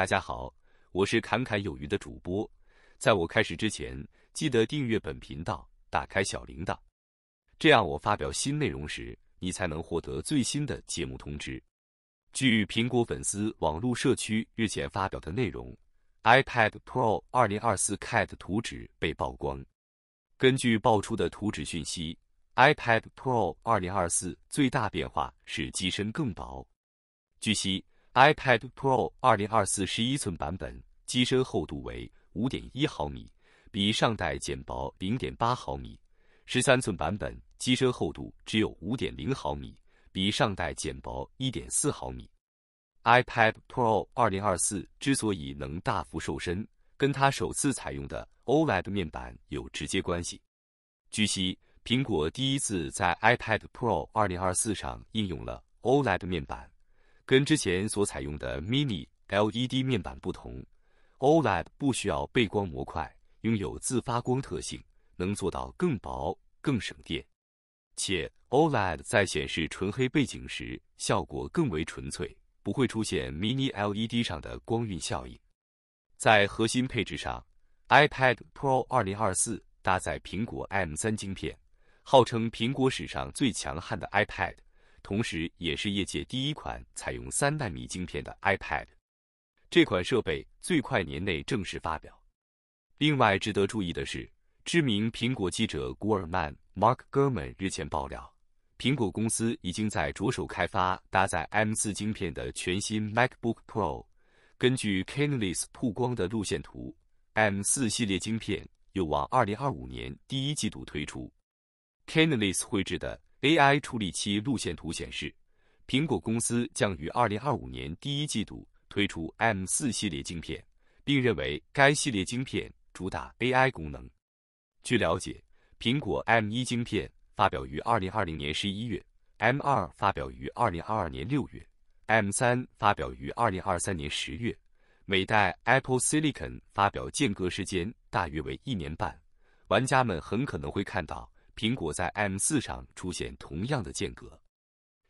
大家好，我是侃侃有余的主播。在我开始之前，记得订阅本频道，打开小铃铛，这样我发表新内容时，你才能获得最新的节目通知。据苹果粉丝网络社区日前发表的内容，iPad Pro 2024 CAD 图纸被曝光。根据爆出的图纸讯息，iPad Pro 2024最大变化是机身更薄。据悉。iPad Pro 2024 11寸版本机身厚度为5.1毫米，比上代减薄0.8毫米；13寸版本机身厚度只有5.0毫米，比上代减薄1.4毫米。iPad Pro 2024之所以能大幅瘦身，跟它首次采用的 OLED 面板有直接关系。据悉，苹果第一次在 iPad Pro 2024上应用了 OLED 面板。跟之前所采用的 mini LED 面板不同，OLED 不需要背光模块，拥有自发光特性，能做到更薄、更省电。且 OLED 在显示纯黑背景时，效果更为纯粹，不会出现 mini LED 上的光晕效应。在核心配置上，iPad Pro 2024搭载苹果 M3 芯片，号称苹果史上最强悍的 iPad。同时，也是业界第一款采用三纳米晶片的 iPad。这款设备最快年内正式发表。另外，值得注意的是，知名苹果记者古尔曼 Mark Gurman 日前爆料，苹果公司已经在着手开发搭载 M 四晶片的全新 MacBook Pro。根据 c a n a l i s 曝光的路线图，M 四系列晶片有望2025年第一季度推出。c a n a l i s 绘制的。AI 处理器路线图显示，苹果公司将于2025年第一季度推出 M4 系列晶片，并认为该系列晶片主打 AI 功能。据了解，苹果 M1 晶片发表于2020年11月，M2 发表于2022年6月，M3 发表于2023年10月，每代 Apple Silicon 发表间隔时间大约为一年半，玩家们很可能会看到。苹果在 M4 上出现同样的间隔，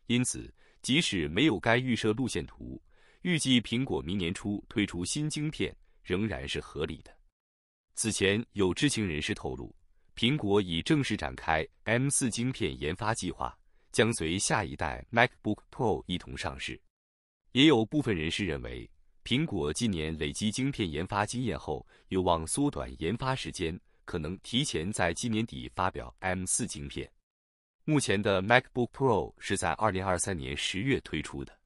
因此即使没有该预设路线图，预计苹果明年初推出新晶片仍然是合理的。此前有知情人士透露，苹果已正式展开 M4 晶片研发计划，将随下一代 MacBook Pro 一同上市。也有部分人士认为，苹果今年累积晶片研发经验后，有望缩短研发时间。可能提前在今年底发表 M 四晶片。目前的 MacBook Pro 是在2023年十月推出的，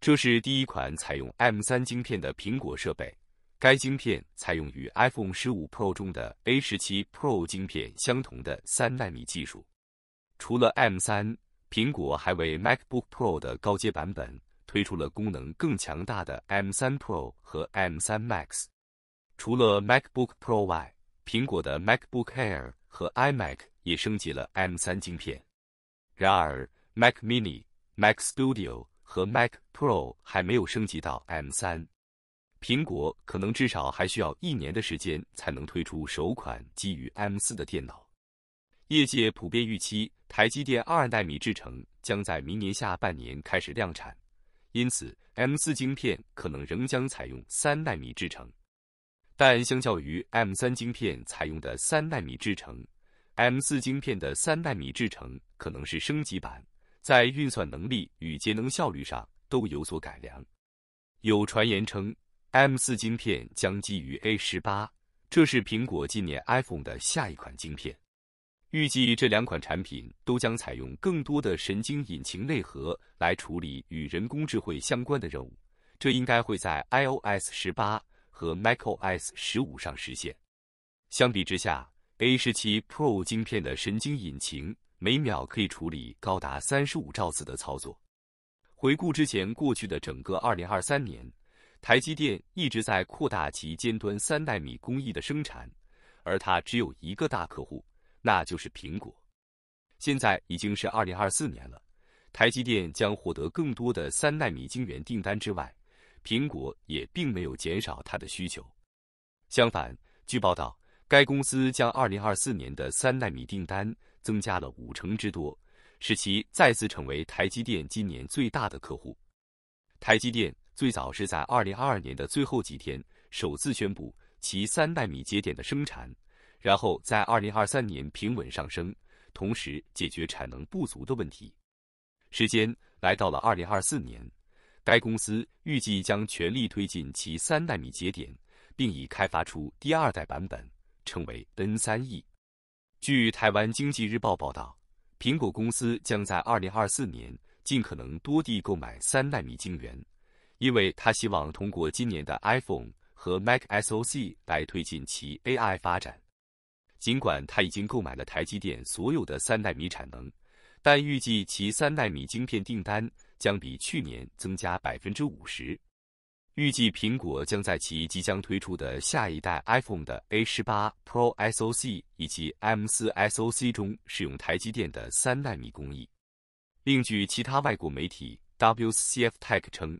这是第一款采用 M 三晶片的苹果设备。该晶片采用与 iPhone 十五 Pro 中的 A 十七 Pro 晶片相同的三纳米技术。除了 M 三，苹果还为 MacBook Pro 的高阶版本推出了功能更强大的 M 三 Pro 和 M 三 Max。除了 MacBook Pro 外，苹果的 MacBook Air 和 iMac 也升级了 M3 芯片，然而 Mac Mini、Mac Studio 和 Mac Pro 还没有升级到 M3。苹果可能至少还需要一年的时间才能推出首款基于 M4 的电脑。业界普遍预期，台积电二纳米制程将在明年下半年开始量产，因此 M4 芯片可能仍将采用三纳米制程。但相较于 M 三晶片采用的三纳米制程，M 四晶片的三纳米制程可能是升级版，在运算能力与节能效率上都有所改良。有传言称，M 四晶片将基于 A 十八，这是苹果今年 iPhone 的下一款晶片。预计这两款产品都将采用更多的神经引擎内核来处理与人工智慧相关的任务，这应该会在 iOS 十八。和 macOS 十五上实现。相比之下，A 十七 Pro 芯片的神经引擎每秒可以处理高达三十五兆次的操作。回顾之前过去的整个二零二三年，台积电一直在扩大其尖端三纳米工艺的生产，而它只有一个大客户，那就是苹果。现在已经是二零二四年了，台积电将获得更多的三纳米晶圆订单之外。苹果也并没有减少它的需求，相反，据报道，该公司将2024年的3纳米订单增加了五成之多，使其再次成为台积电今年最大的客户。台积电最早是在2022年的最后几天首次宣布其3纳米节点的生产，然后在2023年平稳上升，同时解决产能不足的问题。时间来到了2024年。该公司预计将全力推进其三纳米节点，并已开发出第二代版本，称为 N3E。据《台湾经济日报》报道，苹果公司将在2024年尽可能多地购买三纳米晶圆，因为他希望通过今年的 iPhone 和 Mac SOC 来推进其 AI 发展。尽管他已经购买了台积电所有的三纳米产能，但预计其三纳米晶片订单。将比去年增加百分之五十。预计苹果将在其即将推出的下一代 iPhone 的 A 十八 Pro SoC 以及 M 四 SoC 中使用台积电的三纳米工艺。另据其他外国媒体 w c f Tech 称，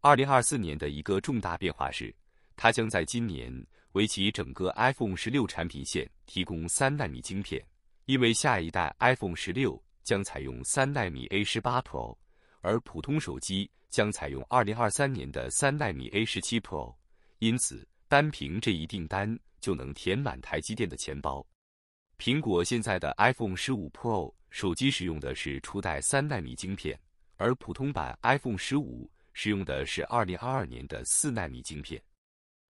二零二四年的一个重大变化是，它将在今年为其整个 iPhone 十六产品线提供三纳米晶片，因为下一代 iPhone 十六将采用三纳米 A 十八 Pro。而普通手机将采用2023年的3纳米 A17 Pro，因此单凭这一订单就能填满台积电的钱包。苹果现在的 iPhone 15 Pro 手机使用的是初代3纳米晶片，而普通版 iPhone 15使用的是2022年的4纳米晶片。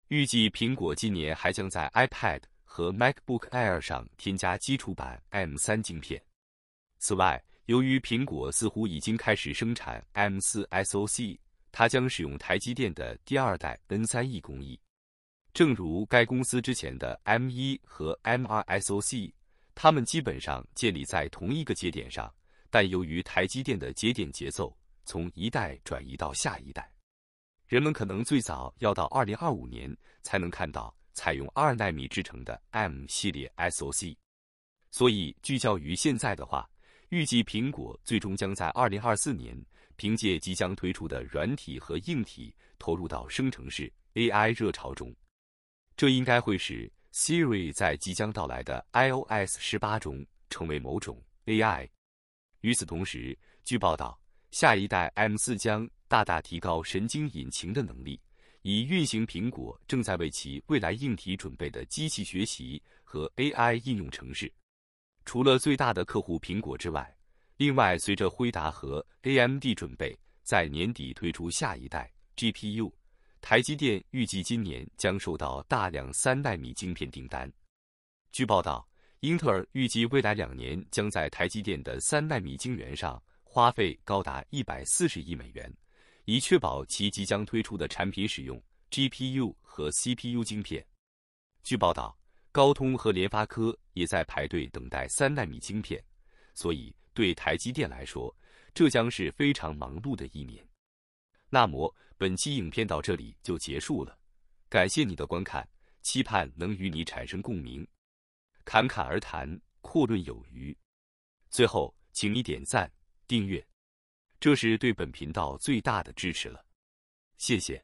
预计苹果今年还将在 iPad 和 MacBook Air 上添加基础版 M3 晶片。此外，由于苹果似乎已经开始生产 M4 SOC，它将使用台积电的第二代 N3E 工艺。正如该公司之前的 M1 和 M2 SOC，它们基本上建立在同一个节点上，但由于台积电的节点节奏从一代转移到下一代，人们可能最早要到2025年才能看到采用二纳米制成的 M 系列 SOC。所以聚焦于现在的话。预计苹果最终将在2024年凭借即将推出的软体和硬体投入到生成式 AI 热潮中，这应该会使 Siri 在即将到来的 iOS 18中成为某种 AI。与此同时，据报道，下一代 M4 将大大提高神经引擎的能力，以运行苹果正在为其未来硬体准备的机器学习和 AI 应用程式。除了最大的客户苹果之外，另外随着辉达和 AMD 准备在年底推出下一代 GPU，台积电预计今年将收到大量三纳米晶片订单。据报道，英特尔预计未来两年将在台积电的三纳米晶圆上花费高达一百四十亿美元，以确保其即将推出的产品使用 GPU 和 CPU 晶片。据报道。高通和联发科也在排队等待三纳米晶片，所以对台积电来说，这将是非常忙碌的一年。那么本期影片到这里就结束了，感谢你的观看，期盼能与你产生共鸣。侃侃而谈，阔论有余。最后，请你点赞、订阅，这是对本频道最大的支持了。谢谢。